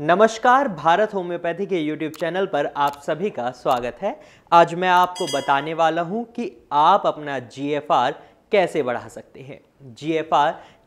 नमस्कार भारत होम्योपैथी के YouTube channel पर आप सभी का स्वागत है आज मैं आपको बताने वाला हूं कि आप अपना जी कैसे बढ़ा सकते हैं जी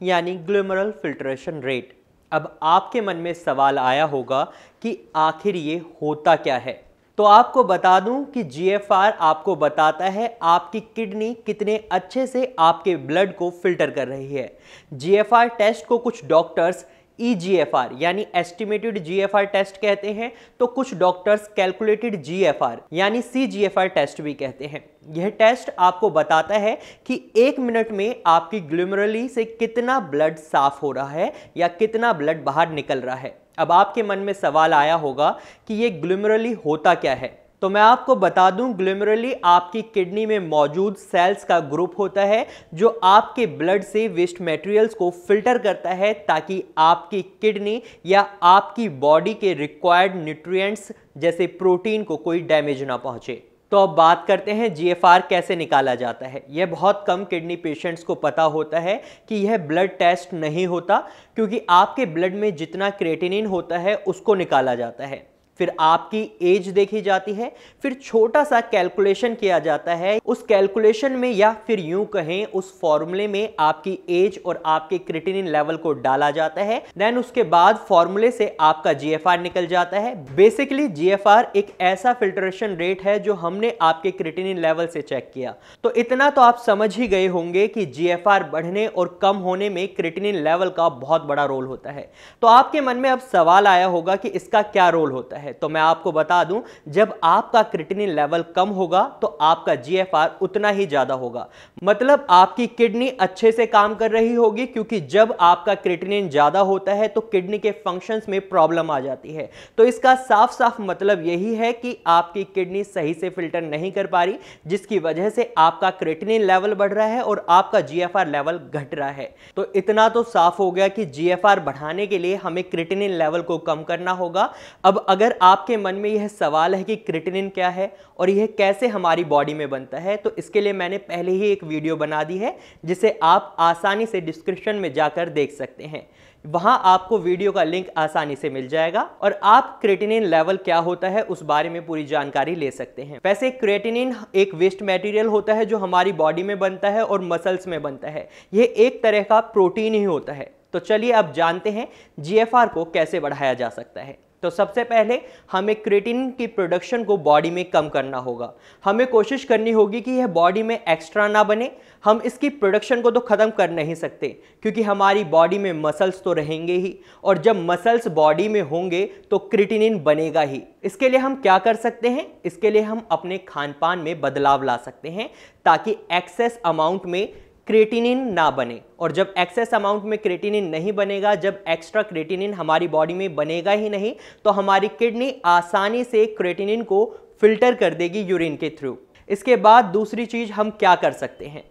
यानी ग्लोमरल फिल्ट्रेशन रेट अब आपके मन में सवाल आया होगा कि आखिर ये होता क्या है तो आपको बता दूं कि जी आपको बताता है आपकी किडनी कितने अच्छे से आपके ब्लड को फिल्टर कर रही है जी टेस्ट को कुछ डॉक्टर्स ईजीएफआर e यानी एस्टिमेटेड जीएफआर टेस्ट कहते हैं तो कुछ डॉक्टर्स कैलकुलेटेड जीएफआर यानी सीजीएफआर टेस्ट भी कहते हैं यह टेस्ट आपको बताता है कि एक मिनट में आपकी ग्लूमरली से कितना ब्लड साफ हो रहा है या कितना ब्लड बाहर निकल रहा है अब आपके मन में सवाल आया होगा कि ये ग्लूमरली होता क्या है तो मैं आपको बता दूं ग्लोमरली आपकी किडनी में मौजूद सेल्स का ग्रुप होता है जो आपके ब्लड से वेस्ट मटेरियल्स को फिल्टर करता है ताकि आपकी किडनी या आपकी बॉडी के रिक्वायर्ड न्यूट्रिएंट्स जैसे प्रोटीन को कोई डैमेज ना पहुंचे तो अब बात करते हैं जीएफआर कैसे निकाला जाता है यह बहुत कम किडनी पेशेंट्स को पता होता है कि यह ब्लड टेस्ट नहीं होता क्योंकि आपके ब्लड में जितना क्रेटिनिन होता है उसको निकाला जाता है फिर आपकी एज देखी जाती है फिर छोटा सा कैलकुलेशन किया जाता है उस कैलकुलेशन में या फिर यूं कहें उस फॉर्मूले में आपकी एज और आपके क्रिटिनिन लेवल को डाला जाता है देन उसके बाद फॉर्मूले से आपका जीएफआर निकल जाता है बेसिकली जीएफआर एक ऐसा फिल्ट्रेशन रेट है जो हमने आपके क्रिटिनिन लेवल से चेक किया तो इतना तो आप समझ ही गए होंगे कि जीएफआर बढ़ने और कम होने में क्रिटिनिन लेवल का बहुत बड़ा रोल होता है तो आपके मन में अब सवाल आया होगा कि इसका क्या रोल होता है है तो मैं आपको बता दूं जब आपका क्रिटिनिन लेवल कम होगा तो आपका जीएफआर उतना ही ज़्यादा होगा मतलब आपकी किडनी अच्छे से काम कर रही होगी क्योंकि जब आपका क्रिटिनिन ज़्यादा होता है तो किडनी के फंक्शंस में प्रॉब्लम आ जाती है तो इसका साफ साफ मतलब यही है कि आपकी किडनी सही से फिल्टर नहीं कर पा रही जिसकी वजह से आपका क्रिटिनिन लेवल बढ़ रहा है और आपका जी लेवल घट रहा है तो इतना तो साफ हो गया कि जी बढ़ाने के लिए हमें क्रिटिनिन लेवल को कम करना होगा अब अगर आपके मन में यह सवाल है कि क्रिटिनिन क्या है और यह कैसे हमारी बॉडी में बनता है तो इसके लिए मैंने पहले ही एक वीडियो बना दी है जिसे आप आसानी से डिस्क्रिप्शन में जाकर देख सकते हैं वहाँ आपको वीडियो का लिंक आसानी से मिल जाएगा और आप क्रेटिनिन लेवल क्या होता है उस बारे में पूरी जानकारी ले सकते हैं वैसे क्रेटिनिन एक वेस्ट मटेरियल होता है जो हमारी बॉडी में बनता है और मसल्स में बनता है यह एक तरह का प्रोटीन ही होता है तो चलिए अब जानते हैं जीएफआर को कैसे बढ़ाया जा सकता है तो सबसे पहले हमें क्रिएटिन की प्रोडक्शन को बॉडी में कम करना होगा हमें कोशिश करनी होगी कि यह बॉडी में एक्स्ट्रा ना बने हम इसकी प्रोडक्शन को तो ख़त्म कर नहीं सकते क्योंकि हमारी बॉडी में मसल्स तो रहेंगे ही और जब मसल्स बॉडी में होंगे तो क्रिटिनिन बनेगा ही इसके लिए हम क्या कर सकते हैं इसके लिए हम अपने खान पान में बदलाव ला सकते हैं ताकि एक्सेस अमाउंट में क्रेटिनिन ना बने और जब एक्सेस अमाउंट में क्रेटिनिन नहीं बनेगा जब एक्स्ट्रा क्रेटिनिन हमारी बॉडी में बनेगा ही नहीं तो हमारी किडनी आसानी से क्रेटिनिन को फिल्टर कर देगी यूरिन के थ्रू इसके बाद दूसरी चीज़ हम क्या कर सकते हैं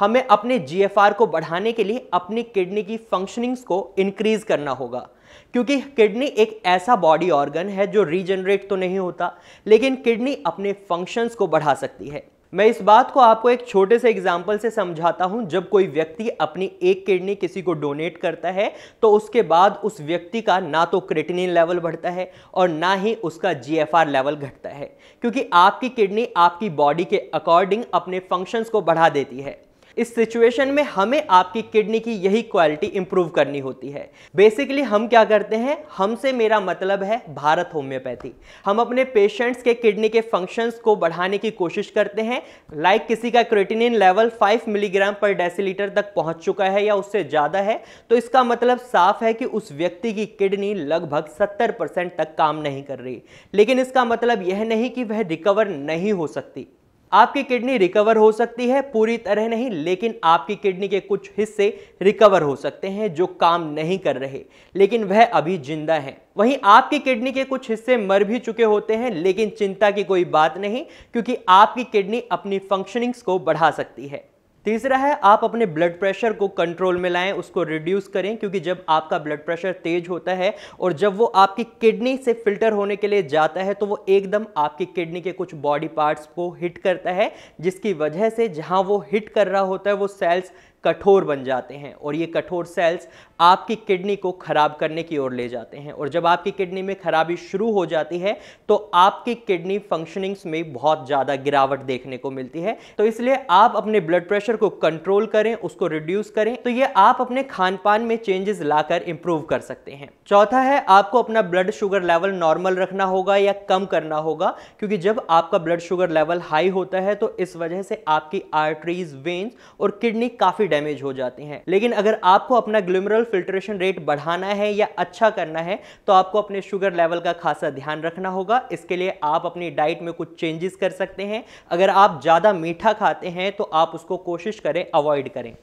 हमें अपने जी को बढ़ाने के लिए अपनी किडनी की फंक्शनिंग्स को इंक्रीज़ करना होगा क्योंकि किडनी एक ऐसा बॉडी ऑर्गन है जो रीजनरेट तो नहीं होता लेकिन किडनी अपने फंक्शंस को बढ़ा सकती है मैं इस बात को आपको एक छोटे से एग्जाम्पल से समझाता हूं जब कोई व्यक्ति अपनी एक किडनी किसी को डोनेट करता है तो उसके बाद उस व्यक्ति का ना तो क्रिटिनिन लेवल बढ़ता है और ना ही उसका जीएफआर लेवल घटता है क्योंकि आपकी किडनी आपकी बॉडी के अकॉर्डिंग अपने फंक्शंस को बढ़ा देती है इस सिचुएशन में हमें आपकी किडनी की यही क्वालिटी इंप्रूव करनी होती है बेसिकली हम क्या करते हैं हमसे मेरा मतलब है भारत होम्योपैथी हम अपने पेशेंट्स के किडनी के फंक्शंस को बढ़ाने की कोशिश करते हैं लाइक like किसी का creatinine level 5 milligram per deciliter तक पहुंच चुका है या उससे ज़्यादा है तो इसका मतलब साफ है कि उस व्यक्ति की किडनी लगभग सत्तर परसेंट तक काम नहीं कर रही लेकिन इसका मतलब यह नहीं कि वह रिकवर नहीं हो सकती आपकी किडनी रिकवर हो सकती है पूरी तरह नहीं लेकिन आपकी किडनी के कुछ हिस्से रिकवर हो सकते हैं जो काम नहीं कर रहे लेकिन वह अभी जिंदा है वहीं आपकी किडनी के कुछ हिस्से मर भी चुके होते हैं लेकिन चिंता की कोई बात नहीं क्योंकि आपकी किडनी अपनी फंक्शनिंग्स को बढ़ा सकती है तीसरा है आप अपने ब्लड प्रेशर को कंट्रोल में लाएं उसको रिड्यूस करें क्योंकि जब आपका ब्लड प्रेशर तेज होता है और जब वो आपकी किडनी से फिल्टर होने के लिए जाता है तो वो एकदम आपकी किडनी के कुछ बॉडी पार्ट्स को हिट करता है जिसकी वजह से जहां वो हिट कर रहा होता है वो सेल्स कठोर बन जाते हैं और ये कठोर सेल्स आपकी किडनी को ख़राब करने की ओर ले जाते हैं और जब आपकी किडनी में खराबी शुरू हो जाती है तो आपकी किडनी फंक्शनिंग्स में बहुत ज़्यादा गिरावट देखने को मिलती है तो इसलिए आप अपने ब्लड प्रेशर को कंट्रोल करें उसको रिड्यूस करें तो ये आप अपने खान पान में चेंजेस लाकर इम्प्रूव कर सकते हैं चौथा है आपको अपना ब्लड शुगर लेवल नॉर्मल रखना होगा या कम करना होगा क्योंकि जब आपका ब्लड शुगर लेवल हाई होता है तो इस वजह से आपकी आर्टरीज वेन्स और किडनी काफ़ी डैमेज हो जाते हैं लेकिन अगर आपको अपना ग्लूमरल फिल्ट्रेशन रेट बढ़ाना है या अच्छा करना है तो आपको अपने शुगर लेवल का खासा ध्यान रखना होगा इसके लिए आप अपनी डाइट में कुछ चेंजेस कर सकते हैं अगर आप ज़्यादा मीठा खाते हैं तो आप उसको कोशिश करें अवॉइड करें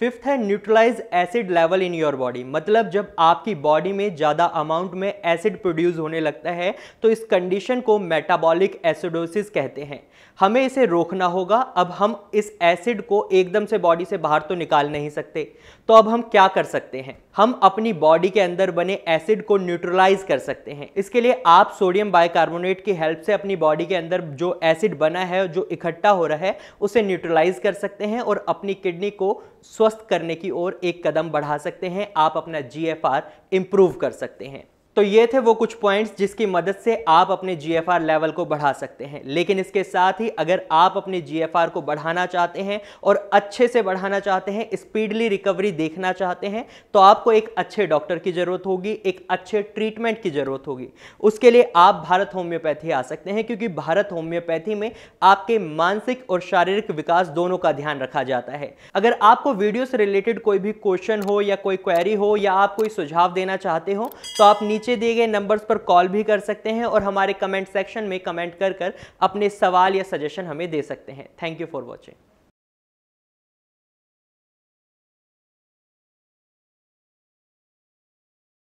फिफ्थ है neutralize acid level in your body मतलब जब आपकी बॉडी में ज़्यादा अमाउंट में एसिड प्रोड्यूस होने लगता है तो इस कंडीशन को मेटाबॉलिक एसिडोसिस कहते हैं हमें इसे रोकना होगा अब हम इस एसिड को एकदम से बॉडी से बाहर तो निकाल नहीं सकते तो अब हम क्या कर सकते हैं हम अपनी बॉडी के अंदर बने एसिड को न्यूट्रलाइज कर सकते हैं इसके लिए आप सोडियम बाइकार्बोनेट की हेल्प से अपनी बॉडी के अंदर जो एसिड बना है जो इकट्ठा हो रहा है उसे न्यूट्रलाइज कर सकते हैं और अपनी किडनी को स्वस्थ करने की ओर एक कदम बढ़ा सकते हैं आप अपना जी एफ आर इम्प्रूव कर सकते हैं तो ये थे वो कुछ पॉइंट्स जिसकी मदद से आप अपने जीएफआर लेवल को बढ़ा सकते हैं लेकिन इसके साथ ही अगर आप अपने जीएफआर को बढ़ाना चाहते हैं और अच्छे से बढ़ाना चाहते हैं स्पीडली रिकवरी देखना चाहते हैं तो आपको एक अच्छे डॉक्टर की ज़रूरत होगी एक अच्छे ट्रीटमेंट की ज़रूरत होगी उसके लिए आप भारत होम्योपैथी आ सकते हैं क्योंकि भारत होम्योपैथी में आपके मानसिक और शारीरिक विकास दोनों का ध्यान रखा जाता है अगर आपको वीडियो से रिलेटेड कोई भी क्वेश्चन हो या कोई क्वेरी हो या आप कोई सुझाव देना चाहते हो तो आप नीचे नीचे दिए गए नंबर्स पर कॉल भी कर सकते हैं और हमारे कमेंट सेक्शन में कमेंट कर कर अपने सवाल या सजेशन हमें दे सकते हैं थैंक यू फॉर वॉचिंग